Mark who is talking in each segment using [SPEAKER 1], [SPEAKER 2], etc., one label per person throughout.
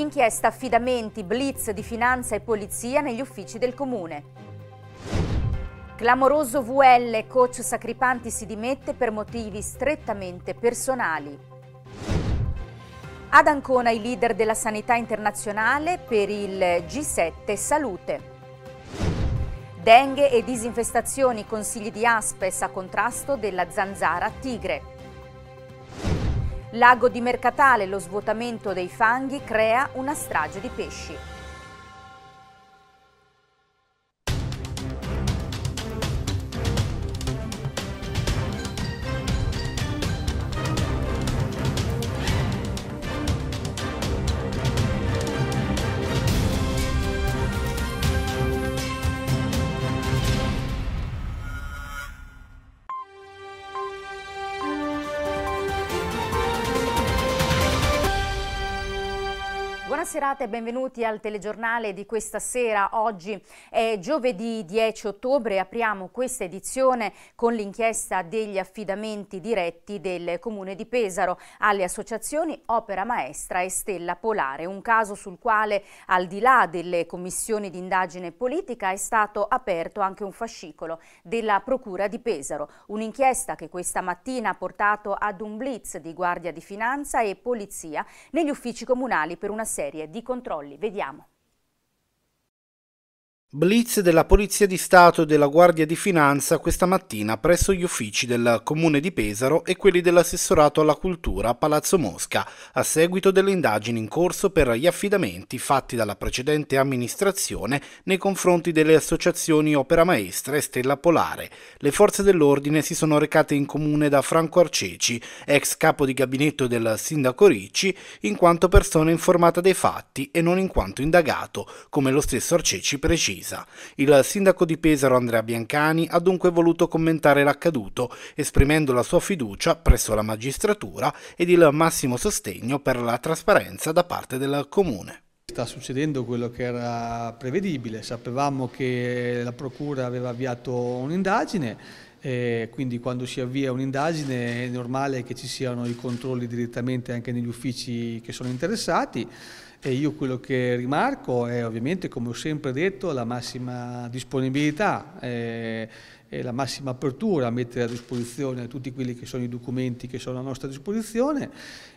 [SPEAKER 1] Inchiesta affidamenti, blitz di finanza e polizia negli uffici del comune. Clamoroso VL, coach Sacripanti si dimette per motivi strettamente personali. Ad Ancona i leader della sanità internazionale per il G7 Salute. Dengue e disinfestazioni, consigli di Aspes a contrasto della zanzara tigre. Lago di Mercatale, lo svuotamento dei fanghi crea una strage di pesci. serata e benvenuti al telegiornale di questa sera. Oggi è giovedì 10 ottobre e apriamo questa edizione con l'inchiesta degli affidamenti diretti del Comune di Pesaro alle associazioni Opera Maestra e Stella Polare, un caso sul quale al di là delle commissioni di indagine politica è stato aperto anche un fascicolo della Procura di Pesaro, un'inchiesta che questa mattina ha portato ad un blitz di Guardia di Finanza e Polizia negli uffici comunali per una serie di controlli. Vediamo.
[SPEAKER 2] Blitz della Polizia di Stato e della Guardia di Finanza questa mattina presso gli uffici del Comune di Pesaro e quelli dell'assessorato alla cultura a Palazzo Mosca, a seguito delle indagini in corso per gli affidamenti fatti dalla precedente amministrazione nei confronti delle associazioni Opera Maestra e Stella Polare. Le forze dell'ordine si sono recate in comune da Franco Arceci, ex capo di gabinetto del sindaco Ricci, in quanto persona informata dei fatti e non in quanto indagato, come lo stesso Arceci precisa. Pisa. Il sindaco di Pesaro Andrea Biancani ha dunque voluto commentare l'accaduto, esprimendo la sua fiducia presso la magistratura ed il massimo sostegno per la trasparenza da parte del comune. Sta
[SPEAKER 3] succedendo quello che era prevedibile, sapevamo che la Procura aveva avviato un'indagine, quindi quando si avvia un'indagine è normale che ci siano i controlli direttamente anche negli uffici che sono interessati e io quello che rimarco è ovviamente, come ho sempre detto, la massima disponibilità eh, e la massima apertura a mettere a disposizione tutti quelli che sono i documenti che sono a nostra disposizione.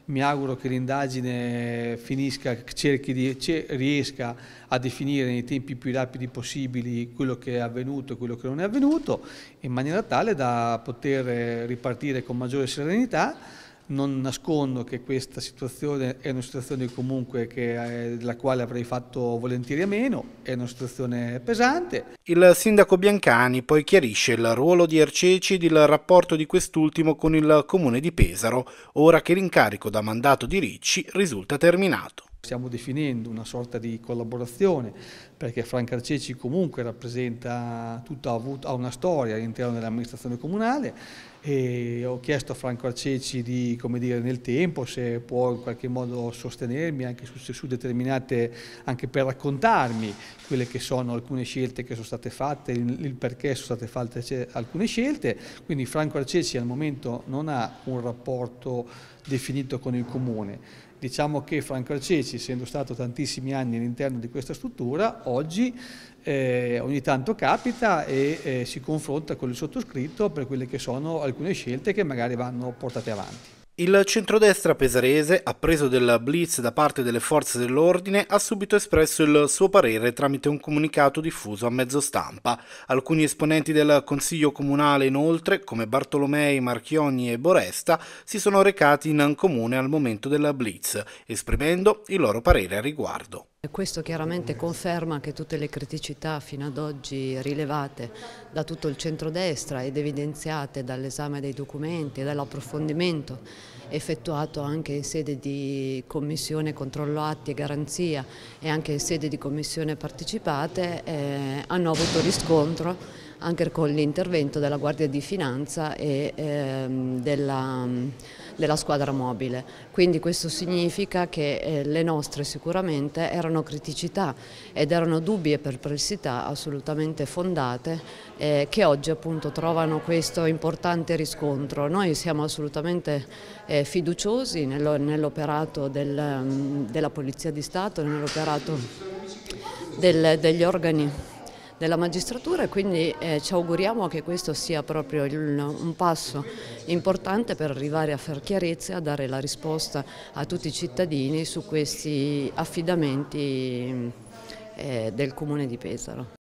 [SPEAKER 3] Mi auguro che l'indagine finisca, cerchi di, riesca a definire nei tempi più rapidi possibili quello che è avvenuto e quello che non è avvenuto, in maniera tale da poter ripartire con maggiore serenità non nascondo che questa situazione è una situazione comunque che, eh, della quale avrei
[SPEAKER 2] fatto volentieri a meno, è una situazione pesante. Il sindaco Biancani poi chiarisce il ruolo di Erceci ed il rapporto di quest'ultimo con il comune di Pesaro, ora che l'incarico da mandato di Ricci risulta terminato. Stiamo definendo una sorta di
[SPEAKER 3] collaborazione perché Arceci comunque rappresenta tutta, ha una storia all'interno dell'amministrazione comunale e ho chiesto a Franco Arceci di, come dire, nel tempo se può in qualche modo sostenermi anche su, su determinate, anche per raccontarmi quelle che sono alcune scelte che sono state fatte, il, il perché sono state fatte alcune scelte, quindi Franco Arceci al momento non ha un rapporto definito con il comune Diciamo che Franco Arceci, essendo stato tantissimi anni all'interno di questa struttura, oggi eh, ogni tanto capita e eh, si confronta con il sottoscritto per quelle che sono alcune scelte che magari vanno portate avanti.
[SPEAKER 2] Il centrodestra pesarese, appreso della blitz da parte delle forze dell'ordine, ha subito espresso il suo parere tramite un comunicato diffuso a mezzo stampa. Alcuni esponenti del Consiglio Comunale, inoltre, come Bartolomei, Marchioni e Boresta, si sono recati in comune al momento della blitz, esprimendo il loro parere a riguardo.
[SPEAKER 4] Questo chiaramente conferma che tutte le criticità fino ad oggi rilevate da tutto il centrodestra ed evidenziate dall'esame dei documenti e dall'approfondimento effettuato anche in sede di commissione controllo atti e garanzia e anche in sede di commissione partecipate eh, hanno avuto riscontro anche con l'intervento della Guardia di Finanza e ehm, della della squadra mobile. Quindi questo significa che eh, le nostre sicuramente erano criticità ed erano dubbi e perplessità assolutamente fondate eh, che oggi appunto trovano questo importante riscontro. Noi siamo assolutamente eh, fiduciosi nell'operato mm, della Polizia di Stato, nell'operato degli organi della magistratura e quindi eh, ci auguriamo che questo sia proprio il, un passo importante per arrivare a far chiarezza e a dare la risposta a tutti i cittadini su questi affidamenti eh, del Comune di Pesaro.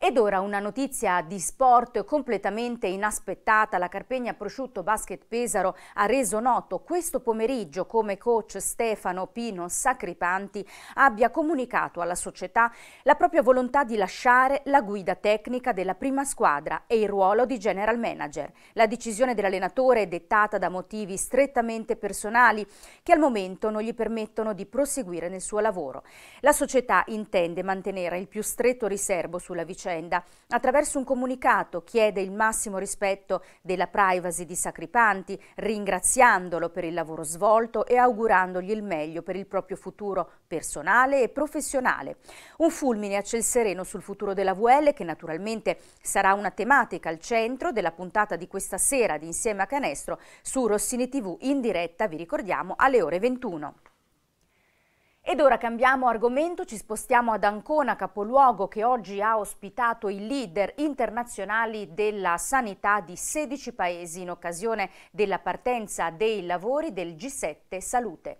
[SPEAKER 1] Ed ora una notizia di sport completamente inaspettata. La Carpegna Prosciutto Basket Pesaro ha reso noto questo pomeriggio come coach Stefano Pino Sacripanti abbia comunicato alla società la propria volontà di lasciare la guida tecnica della prima squadra e il ruolo di general manager. La decisione dell'allenatore è dettata da motivi strettamente personali che al momento non gli permettono di proseguire nel suo lavoro. La società intende mantenere il più stretto riservo sulla vicenda vicenda. Attraverso un comunicato chiede il massimo rispetto della privacy di Sacripanti, ringraziandolo per il lavoro svolto e augurandogli il meglio per il proprio futuro personale e professionale. Un fulmine a ciel sereno sul futuro della VL che naturalmente sarà una tematica al centro della puntata di questa sera di Insieme a Canestro su Rossini TV in diretta, vi ricordiamo, alle ore 21. Ed ora cambiamo argomento, ci spostiamo ad Ancona, capoluogo che oggi ha ospitato i leader internazionali della sanità di 16 paesi in occasione della partenza dei lavori del G7 Salute.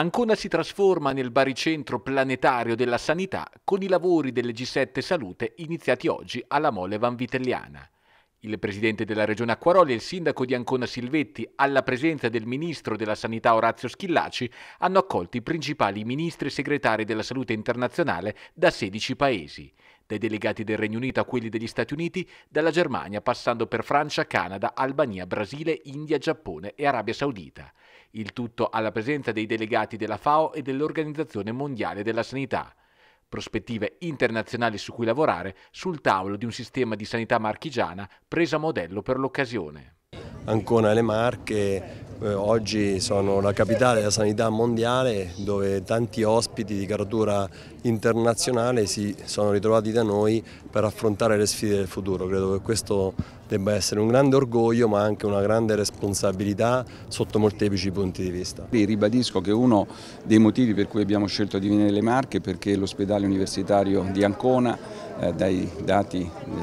[SPEAKER 5] Ancona si trasforma nel baricentro planetario della sanità con i lavori del G7 Salute iniziati oggi alla Mole Van Vitelliana. Il presidente della regione Acquaroli e il sindaco di Ancona Silvetti, alla presenza del ministro della sanità Orazio Schillaci, hanno accolto i principali ministri e segretari della salute internazionale da 16 paesi, dai delegati del Regno Unito a quelli degli Stati Uniti, dalla Germania passando per Francia, Canada, Albania, Brasile, India, Giappone e Arabia Saudita. Il tutto alla presenza dei delegati della FAO e dell'Organizzazione Mondiale della Sanità prospettive internazionali su cui lavorare sul tavolo di un sistema di sanità marchigiana presa a modello per l'occasione. Ancona
[SPEAKER 6] le Marche eh, oggi sono la capitale della sanità mondiale dove tanti ospiti di caratura internazionale si sono ritrovati da noi per affrontare le sfide del futuro. Credo che questo debba essere un grande orgoglio ma anche una grande
[SPEAKER 7] responsabilità sotto molteplici punti di vista. Ribadisco che uno dei motivi per cui abbiamo scelto di venire alle Marche è perché l'ospedale universitario di Ancona eh, dai dati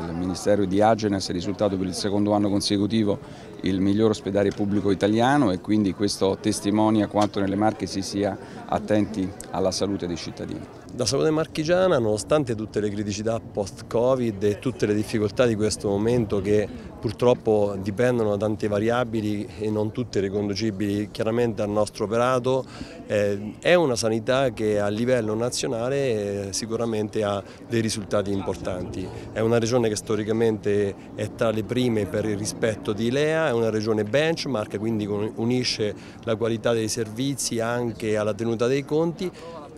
[SPEAKER 7] del Ministero di Agenas è risultato per il secondo anno consecutivo il miglior ospedale pubblico italiano quotidiano e quindi questo testimonia quanto nelle Marche si sia attenti alla salute dei cittadini.
[SPEAKER 6] La salute marchigiana, nonostante tutte le criticità post-Covid e tutte le difficoltà di questo momento che purtroppo dipendono da tante variabili e non tutte riconducibili chiaramente al nostro operato, eh, è una sanità che a livello nazionale eh, sicuramente ha dei risultati importanti. È una regione che storicamente è tra le prime per il rispetto di Ilea, è una regione benchmark, quindi unisce la qualità dei servizi anche alla tenuta dei conti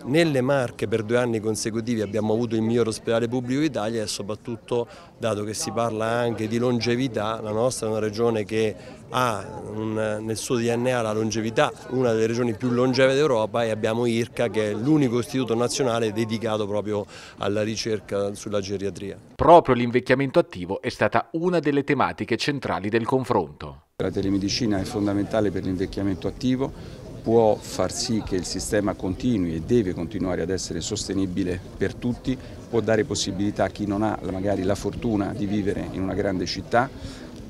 [SPEAKER 6] nelle Marche per due anni consecutivi abbiamo avuto il miglior ospedale pubblico d'Italia e soprattutto, dato che si parla anche di longevità, la nostra è una regione che ha un, nel suo DNA la longevità, una delle regioni più longeve d'Europa e abbiamo IRCA
[SPEAKER 5] che è l'unico istituto nazionale dedicato proprio alla ricerca sulla geriatria.
[SPEAKER 7] Proprio l'invecchiamento attivo è stata una delle tematiche centrali del confronto. La telemedicina è fondamentale per l'invecchiamento attivo, può far sì che il sistema continui e deve continuare ad essere sostenibile per tutti, può dare possibilità a chi non ha magari la fortuna di vivere in una grande città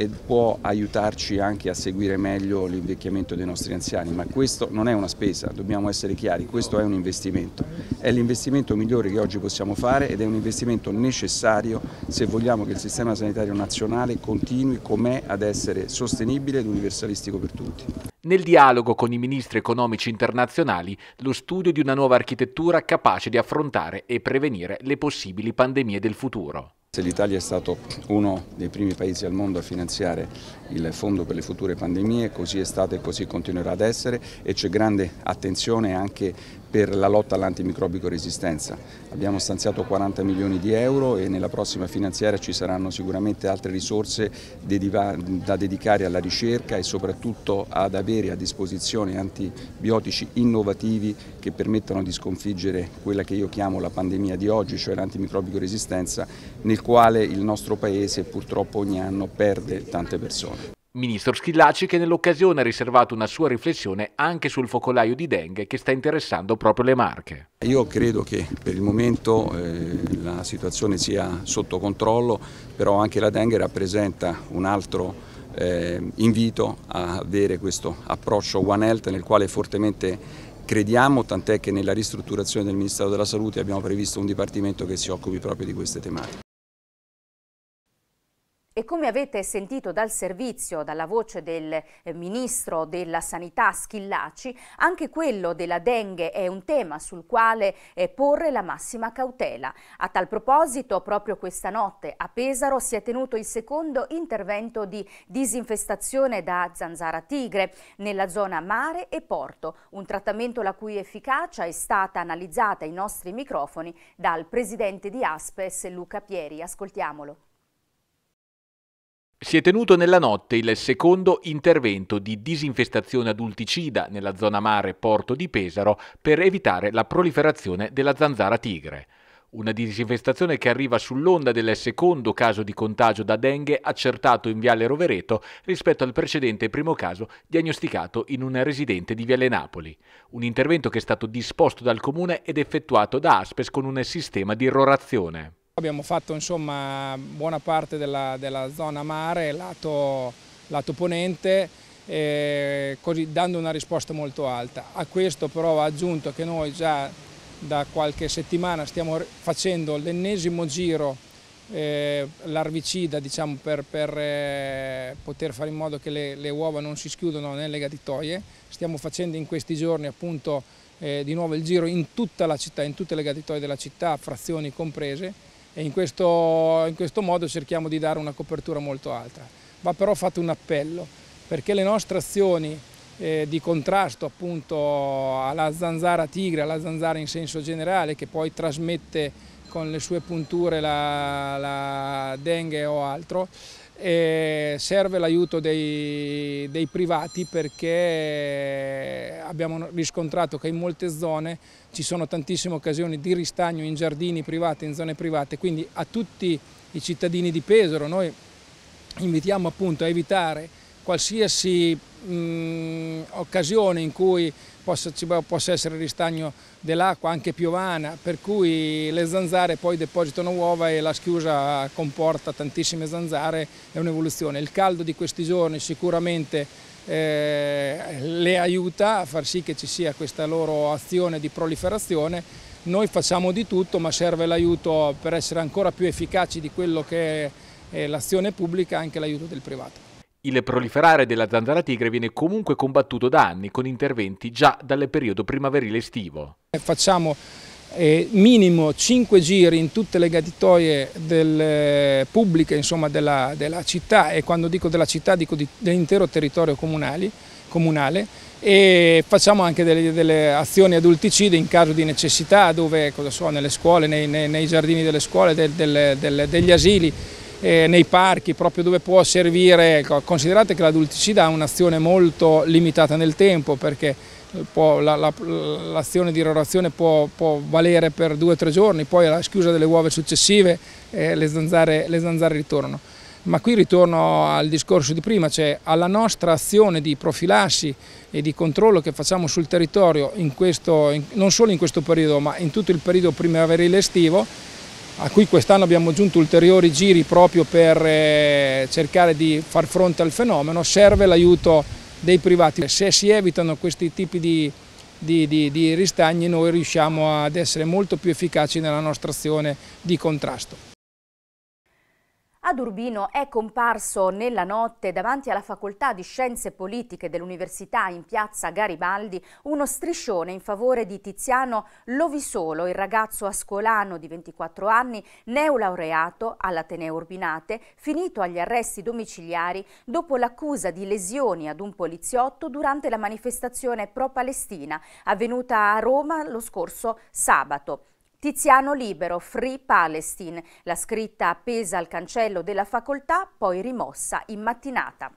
[SPEAKER 7] e può aiutarci anche a seguire meglio l'invecchiamento dei nostri anziani, ma questo non è una spesa, dobbiamo essere chiari, questo è un investimento, è l'investimento migliore che oggi possiamo fare ed è un investimento necessario se vogliamo che il sistema sanitario nazionale continui com'è ad essere sostenibile ed universalistico per tutti.
[SPEAKER 5] Nel dialogo con i ministri economici internazionali, lo studio di una
[SPEAKER 7] nuova architettura capace di affrontare e prevenire le possibili pandemie del futuro. L'Italia è stato uno dei primi paesi al mondo a finanziare il Fondo per le future pandemie, così è stato e così continuerà ad essere e c'è grande attenzione anche per la lotta all'antimicrobico resistenza. Abbiamo stanziato 40 milioni di euro e nella prossima finanziaria ci saranno sicuramente altre risorse da dedicare alla ricerca e soprattutto ad avere a disposizione antibiotici innovativi che permettano di sconfiggere quella che io chiamo la pandemia di oggi, cioè l'antimicrobico resistenza, nel quale il nostro Paese purtroppo ogni anno perde tante persone. Ministro Schillaci
[SPEAKER 5] che nell'occasione ha riservato una sua riflessione anche sul focolaio di dengue che sta interessando proprio le
[SPEAKER 7] Marche. Io credo che per il momento eh, la situazione sia sotto controllo, però anche la dengue rappresenta un altro eh, invito a avere questo approccio One Health nel quale fortemente crediamo, tant'è che nella ristrutturazione del Ministero della Salute abbiamo previsto un dipartimento che si occupi proprio di queste tematiche.
[SPEAKER 1] E come avete sentito dal servizio, dalla voce del eh, ministro della sanità Schillaci, anche quello della dengue è un tema sul quale eh, porre la massima cautela. A tal proposito, proprio questa notte a Pesaro si è tenuto il secondo intervento di disinfestazione da zanzara tigre nella zona mare e porto, un trattamento la cui efficacia è stata analizzata ai nostri microfoni dal presidente di Aspes Luca Pieri. Ascoltiamolo.
[SPEAKER 5] Si è tenuto nella notte il secondo intervento di disinfestazione adulticida nella zona mare Porto di Pesaro per evitare la proliferazione della zanzara tigre. Una disinfestazione che arriva sull'onda del secondo caso di contagio da dengue accertato in Viale Rovereto rispetto al precedente primo caso diagnosticato in un residente di Viale Napoli. Un intervento che è stato disposto dal comune ed effettuato da Aspes con un sistema di rorazione.
[SPEAKER 8] Abbiamo fatto insomma, buona parte della, della zona mare, lato, lato ponente, eh, così dando una risposta molto alta. A questo però va aggiunto che noi già da qualche settimana stiamo facendo l'ennesimo giro eh, larvicida diciamo, per, per eh, poter fare in modo che le, le uova non si schiudano nelle gaditoie. Stiamo facendo in questi giorni appunto eh, di nuovo il giro in tutta la città, in tutte le gaditoie della città, frazioni comprese e in questo, in questo modo cerchiamo di dare una copertura molto alta. Va però fatto un appello perché le nostre azioni eh, di contrasto appunto alla zanzara tigre, alla zanzara in senso generale che poi trasmette con le sue punture la, la dengue o altro, e serve l'aiuto dei, dei, privati perché abbiamo riscontrato che in molte zone ci sono tantissime occasioni di ristagno in giardini privati, in zone private, quindi a tutti i cittadini di Pesaro noi invitiamo appunto a evitare qualsiasi mh, mm, occasione in cui possa, ci possa essere il ristagno dell'acqua anche piovana, per cui le zanzare poi depositano uova e la schiusa comporta tantissime zanzare, è un'evoluzione. Il caldo di questi giorni sicuramente eh, le aiuta a far sì che ci sia questa loro azione di proliferazione. Noi facciamo di tutto, ma serve l'aiuto per essere ancora più efficaci di quello che è l'azione pubblica, anche l'aiuto del privato.
[SPEAKER 5] Il proliferare della zanzara tigre viene comunque combattuto da anni con interventi già dal periodo primaverile-estivo.
[SPEAKER 8] Facciamo eh, minimo 5 giri in tutte le gaditoie del, eh, pubbliche insomma, della, della, città e quando dico della città dico di, dell'intero territorio comunali, comunale e facciamo anche delle, delle, azioni adulticide in caso di necessità dove, so, nelle scuole, nei, nei, nei, giardini delle scuole, del, del, degli asili eh, nei parchi, proprio dove può servire, considerate che la dulticida ha un'azione molto limitata nel tempo perché l'azione eh, la, la, di rorazione può, può, valere per due o tre giorni, poi alla schiusa delle uova successive eh, le, zanzare, le zanzare ritornano. Ma qui ritorno al discorso di prima, cioè alla nostra azione di profilassi e di controllo che facciamo sul territorio, in questo, in, non solo in questo periodo ma in tutto il periodo primaverile estivo, a cui quest'anno abbiamo aggiunto ulteriori giri proprio per eh, cercare di far fronte al fenomeno, serve l'aiuto dei privati. Se si evitano questi tipi di, di, di, di ristagni noi riusciamo ad essere molto più efficaci nella nostra azione di contrasto.
[SPEAKER 1] Ad Urbino è comparso nella notte davanti alla Facoltà di Scienze Politiche dell'Università in piazza Garibaldi uno striscione in favore di Tiziano Lovisolo, il ragazzo ascolano di 24 anni, neolaureato all'Ateneo Urbinate, finito agli arresti domiciliari dopo l'accusa di lesioni ad un poliziotto durante la manifestazione pro-Palestina avvenuta a Roma lo scorso sabato. Tiziano Libero, Free Palestine. La scritta appesa al cancello della facoltà, poi rimossa in mattinata.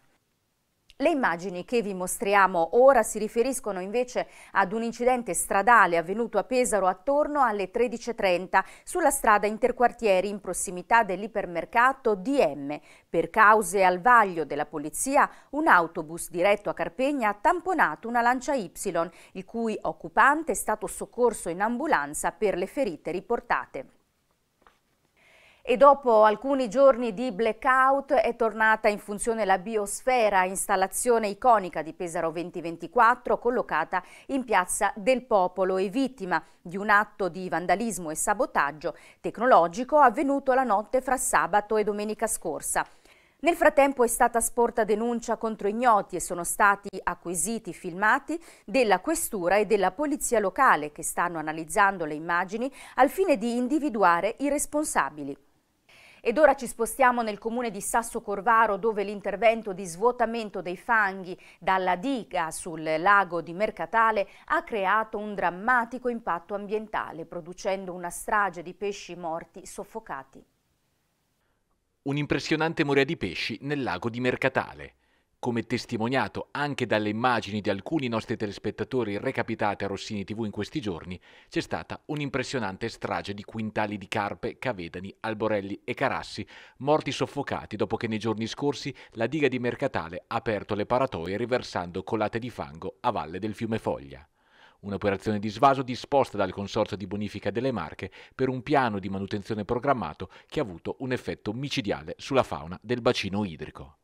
[SPEAKER 1] Le immagini che vi mostriamo ora si riferiscono invece ad un incidente stradale avvenuto a Pesaro attorno alle 13.30 sulla strada Interquartieri in prossimità dell'ipermercato DM. Per cause al vaglio della polizia, un autobus diretto a Carpegna ha tamponato una lancia Y, il cui occupante è stato soccorso in ambulanza per le ferite riportate. E dopo alcuni giorni di blackout è tornata in funzione la Biosfera, installazione iconica di Pesaro 2024, collocata in Piazza del Popolo e vittima di un atto di vandalismo e sabotaggio tecnologico avvenuto la notte fra sabato e domenica scorsa. Nel frattempo è stata sporta denuncia contro ignoti e sono stati acquisiti filmati della questura e della polizia locale che stanno analizzando le immagini al fine di individuare i responsabili. Ed ora ci spostiamo nel comune di Sasso Corvaro dove l'intervento di svuotamento dei fanghi dalla diga sul lago di Mercatale ha creato un drammatico impatto ambientale producendo una strage di pesci morti soffocati.
[SPEAKER 5] Un'impressionante morea di pesci nel lago di Mercatale come testimoniato anche dalle immagini di alcuni nostri telespettatori recapitate a Rossini TV in questi giorni, c'è stata un'impressionante strage di quintali di carpe, cavedani, alborelli e carassi, morti soffocati dopo che nei giorni scorsi la diga di Mercatale ha aperto le paratoie riversando colate di fango a valle del fiume Foglia. Un'operazione di svaso disposta dal Consorzio di Bonifica delle Marche per un piano di manutenzione programmato che ha avuto un effetto micidiale sulla fauna del bacino idrico.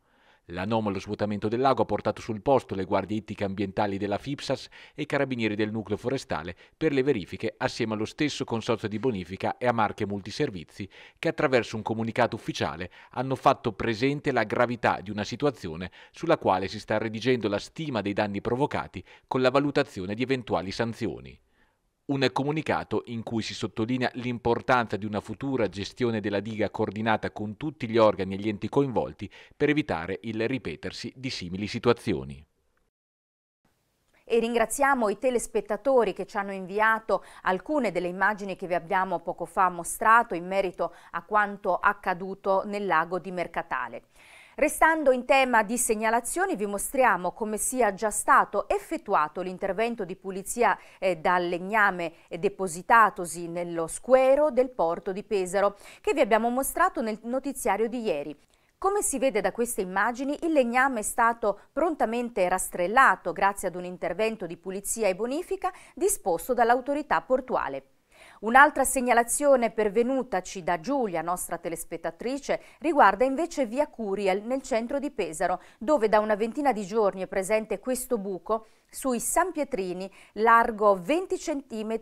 [SPEAKER 5] L'anomalo svuotamento del lago ha portato sul posto le guardie ittiche ambientali della FIPSAS e i carabinieri del nucleo forestale per le verifiche assieme allo stesso consorzio di bonifica e a Marche Multiservizi che attraverso un comunicato ufficiale hanno fatto presente la gravità di una situazione sulla quale si sta redigendo la stima dei danni provocati con la valutazione di eventuali sanzioni. Un comunicato in cui si sottolinea l'importanza di una futura gestione della diga coordinata con tutti gli organi e gli enti coinvolti per evitare il ripetersi di simili situazioni
[SPEAKER 1] e ringraziamo i telespettatori che ci hanno inviato alcune delle immagini che vi abbiamo poco fa mostrato in merito a quanto accaduto nel lago di Mercatale. Restando in tema di segnalazioni vi mostriamo come sia già stato effettuato l'intervento di pulizia eh, dal legname depositatosi nello squero del porto di Pesaro che vi abbiamo mostrato nel notiziario di ieri. Come si vede da queste immagini, il legname è stato prontamente rastrellato grazie ad un intervento di pulizia e bonifica disposto dall'autorità portuale. Un'altra segnalazione pervenutaci da Giulia, nostra telespettatrice, riguarda invece via Curiel nel centro di Pesaro, dove da una ventina di giorni è presente questo buco sui San Pietrini, largo 20 cm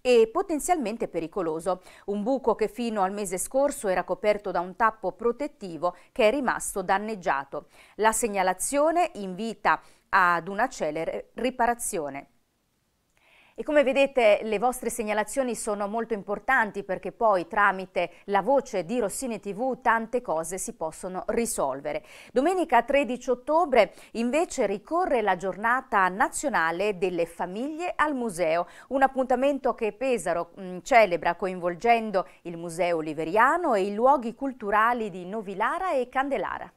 [SPEAKER 1] e potenzialmente pericoloso. Un buco che fino al mese scorso era coperto da un tappo protettivo che è rimasto danneggiato. La segnalazione invita ad una celere riparazione. E come vedete le vostre segnalazioni sono molto importanti perché poi tramite la voce di Rossini TV tante cose si possono risolvere. Domenica 13 ottobre invece ricorre la giornata nazionale delle famiglie al museo, un appuntamento che Pesaro mh, mm, celebra coinvolgendo il Museo Oliveriano e i luoghi culturali di Novilara e Candelara.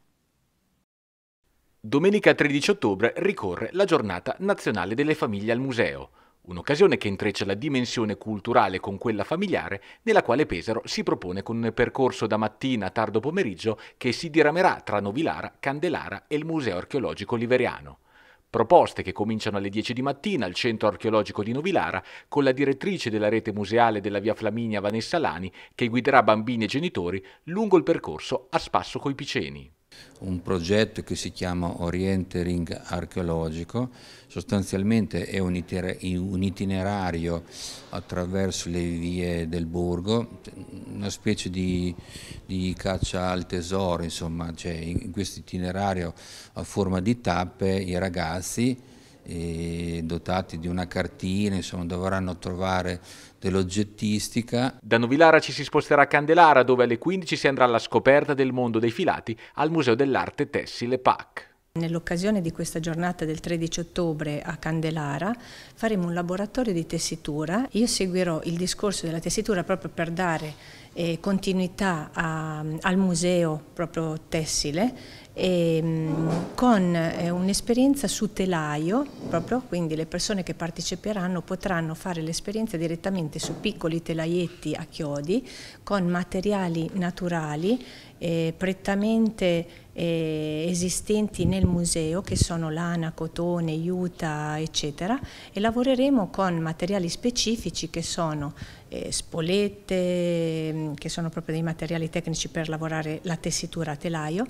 [SPEAKER 5] Domenica 13 ottobre ricorre la giornata nazionale delle famiglie al museo Un'occasione che intreccia la dimensione culturale con quella familiare, nella quale Pesaro si propone con un percorso da mattina a tardo pomeriggio che si diramerà tra Novilara, Candelara e il Museo archeologico liveriano. Proposte che cominciano alle 10 di mattina al Centro archeologico di Novilara con la direttrice della rete museale della Via Flaminia Vanessa Lani che guiderà bambini e genitori lungo il percorso a spasso coi piceni
[SPEAKER 7] un progetto che si chiama Orientering Archeologico, sostanzialmente è un itinerario attraverso le vie del borgo, una specie di, di caccia al tesoro, insomma, cioè in questo itinerario a forma di tappe i ragazzi dotati di una cartina, insomma dovranno trovare dell'oggettistica.
[SPEAKER 5] Da Novilara ci si sposterà a Candelara dove alle 15 si andrà alla scoperta del mondo dei filati al Museo dell'Arte Tessile PAC.
[SPEAKER 9] Nell'occasione di questa giornata del 13 ottobre a Candelara faremo un laboratorio di tessitura. Io seguirò il discorso della tessitura proprio per dare eh, continuità a, al museo proprio tessile ehm, con eh, un'esperienza su telaio, proprio, quindi le persone che parteciperanno potranno fare l'esperienza direttamente su piccoli telaietti a chiodi con materiali naturali eh, prettamente eh, esistenti nel museo che sono lana, cotone, iuta eccetera e lavoreremo con materiali specifici che sono eh, spolette mm, che sono proprio dei materiali tecnici per lavorare la tessitura a telaio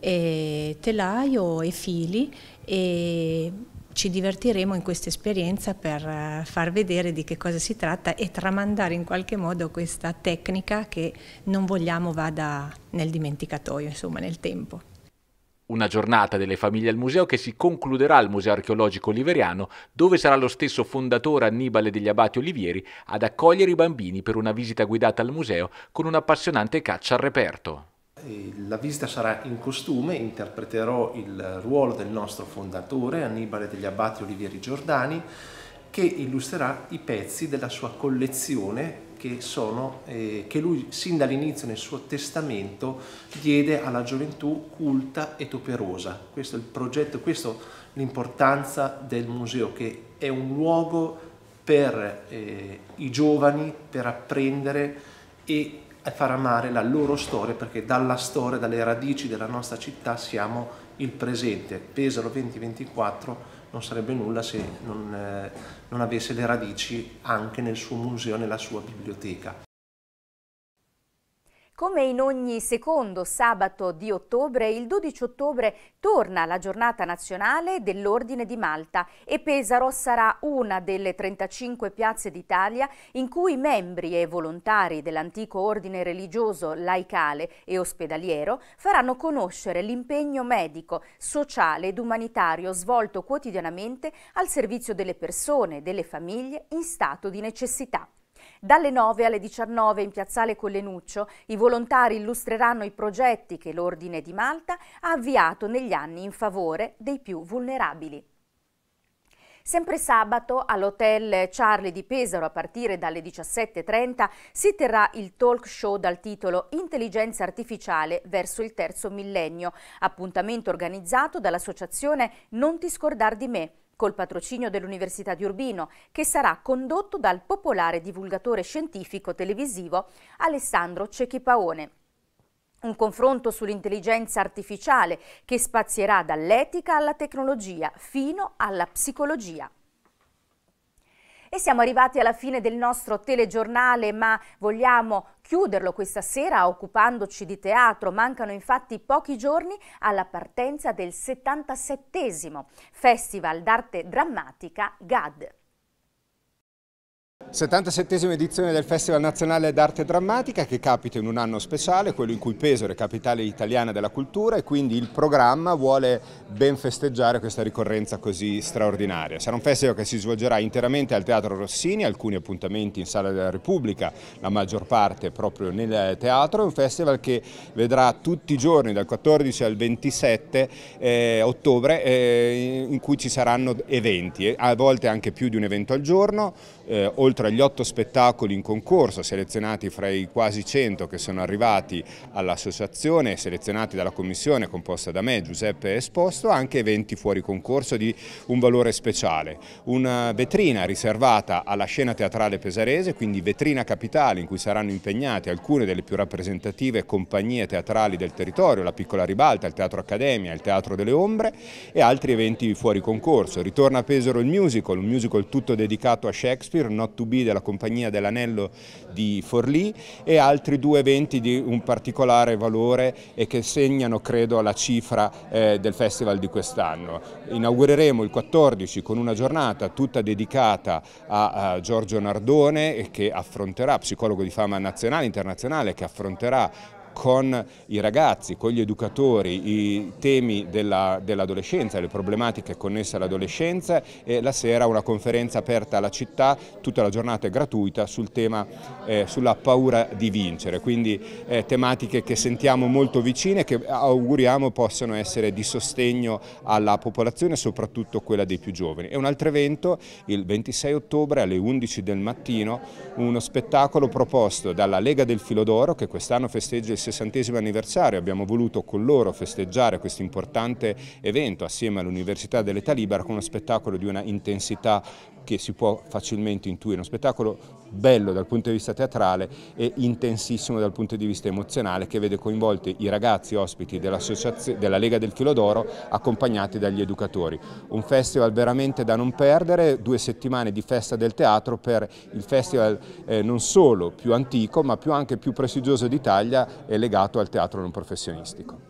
[SPEAKER 9] e telaio e fili e ci divertiremo in questa esperienza per eh, far vedere di che cosa si tratta e tramandare in qualche modo questa tecnica che non vogliamo vada nel dimenticatoio, insomma nel tempo.
[SPEAKER 5] Una giornata delle famiglie al museo che si concluderà al Museo Archeologico Oliveriano, dove sarà lo stesso fondatore Annibale degli Abati Olivieri ad accogliere i bambini per una visita guidata al museo con un'appassionante caccia al reperto.
[SPEAKER 2] La visita sarà in costume, interpreterò il ruolo del nostro fondatore Annibale degli Abbati Olivieri Giordani che illustrerà i pezzi della sua collezione che, sono, eh, che lui sin dall'inizio nel suo testamento diede alla gioventù culta ed operosa. Questo è il progetto, questa è l'importanza del museo che è un luogo per eh, i giovani per apprendere e è far amare la loro storia perché dalla storia, dalle radici della nostra città siamo il presente. Pesaro 2024 non sarebbe nulla se non, eh, non avesse le radici anche nel suo museo, nella sua biblioteca.
[SPEAKER 1] Come in ogni secondo sabato di ottobre, il 12 ottobre torna la giornata nazionale dell'Ordine di Malta e Pesaro sarà una delle 35 piazze d'Italia in cui membri e volontari dell'antico ordine religioso laicale e ospedaliero faranno conoscere l'impegno medico, sociale ed umanitario svolto quotidianamente al servizio delle persone, e delle famiglie in stato di necessità. Dalle 9 alle 19 in piazzale Collenuccio i volontari illustreranno i progetti che l'Ordine di Malta ha avviato negli anni in favore dei più vulnerabili. Sempre sabato all'Hotel Charlie di Pesaro a partire dalle 17.30 si terrà il talk show dal titolo Intelligenza artificiale verso il terzo millennio, appuntamento organizzato dall'associazione Non ti scordar di me col patrocinio dell'Università di Urbino, che sarà condotto dal popolare divulgatore scientifico televisivo Alessandro Cecchi Paone. Un confronto sull'intelligenza artificiale che spazierà dall'etica alla tecnologia fino alla psicologia. E siamo arrivati alla fine del nostro telegiornale, ma vogliamo chiuderlo questa sera occupandoci di teatro. Mancano infatti pochi giorni alla partenza del 77 Festival d'arte drammatica GAD.
[SPEAKER 10] 77esima edizione del Festival Nazionale d'Arte Drammatica che capita in un anno speciale, quello in cui Pesaro è capitale italiana della cultura e quindi il programma vuole ben festeggiare questa ricorrenza così straordinaria. Sarà un festival che si svolgerà interamente al Teatro Rossini, alcuni appuntamenti in Sala della Repubblica, la maggior parte proprio nel teatro, è un festival che vedrà tutti i giorni dal 14 al 27 eh, ottobre eh, in cui ci saranno eventi, eh, a volte anche più di un evento al giorno, eh, oltre agli otto spettacoli in concorso selezionati fra i quasi 100 che sono arrivati all'associazione, selezionati dalla commissione composta da me, Giuseppe Esposto, anche eventi fuori concorso di un valore speciale. Una vetrina riservata alla scena teatrale pesarese, quindi vetrina capitale in cui saranno impegnate alcune delle più rappresentative compagnie teatrali del territorio, la Piccola Ribalta, il Teatro Accademia, il Teatro delle Ombre e altri eventi fuori concorso. Ritorna a Pesaro il musical, un musical tutto dedicato a Shakespeare Sphere, Not to Be della Compagnia dell'Anello di Forlì e altri due eventi di un particolare valore e che segnano credo la cifra eh, del festival di quest'anno. Inaugureremo il 14 con una giornata tutta dedicata a, a Giorgio Nardone che affronterà, psicologo di fama nazionale e internazionale, che affronterà con i ragazzi, con gli educatori, i temi dell'adolescenza, dell le problematiche connesse all'adolescenza e la sera una conferenza aperta alla città, tutta la giornata è gratuita, sul tema, eh, sulla paura di vincere, quindi eh, tematiche che sentiamo molto vicine e che auguriamo possano essere di sostegno alla popolazione, soprattutto quella dei più giovani. E un altro evento, il 26 ottobre alle 11 del mattino, uno spettacolo proposto dalla Lega del Filodoro, che quest'anno festeggia il sessantesimo anniversario abbiamo voluto con loro festeggiare questo importante evento assieme all'Università dell'Età Libera con uno spettacolo di una intensità che si può facilmente intuire, uno spettacolo bello dal punto di vista teatrale e intensissimo dal punto di vista emozionale che vede coinvolti i ragazzi ospiti della Lega del Filo d'Oro accompagnati dagli educatori. Un festival veramente da non perdere, due settimane di festa del teatro per il festival eh, non solo più antico ma più anche più prestigioso d'Italia e legato al teatro non professionistico.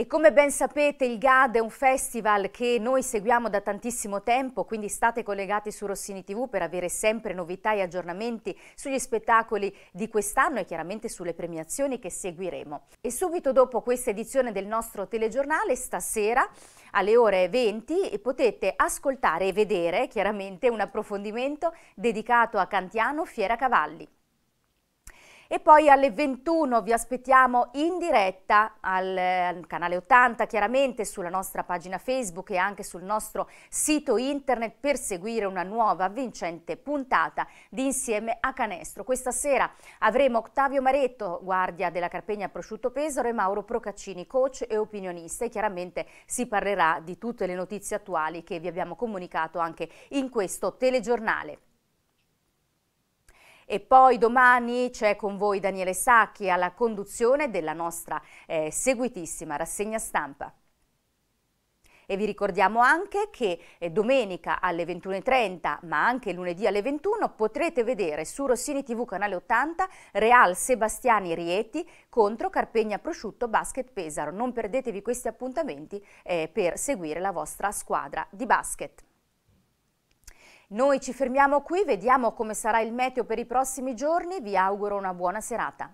[SPEAKER 1] E come ben sapete il GAD è un festival che noi seguiamo da tantissimo tempo, quindi state collegati su Rossini TV per avere sempre novità e aggiornamenti sugli spettacoli di quest'anno e chiaramente sulle premiazioni che seguiremo. E subito dopo questa edizione del nostro telegiornale, stasera alle ore 20, potete ascoltare e vedere chiaramente un approfondimento dedicato a Cantiano Fiera Cavalli. E poi alle 21 vi aspettiamo in diretta al, al, canale 80, chiaramente sulla nostra pagina Facebook e anche sul nostro sito internet per seguire una nuova vincente puntata di Insieme a Canestro. Questa sera avremo Ottavio Maretto, guardia della Carpegna Prosciutto Pesaro e Mauro Procaccini, coach e opinionista e chiaramente si parlerà di tutte le notizie attuali che vi abbiamo comunicato anche in questo telegiornale. E poi domani c'è con voi Daniele Sacchi alla conduzione della nostra eh, seguitissima rassegna stampa. E vi ricordiamo anche che eh, domenica alle 21.30, ma anche lunedì alle 21, potrete vedere su Rossini TV Canale 80 Real Sebastiani Rieti contro Carpegna Prosciutto Basket Pesaro. Non perdetevi questi appuntamenti eh, per seguire la vostra squadra di basket. Noi ci fermiamo qui, vediamo come sarà il meteo per i prossimi giorni, vi auguro una buona serata.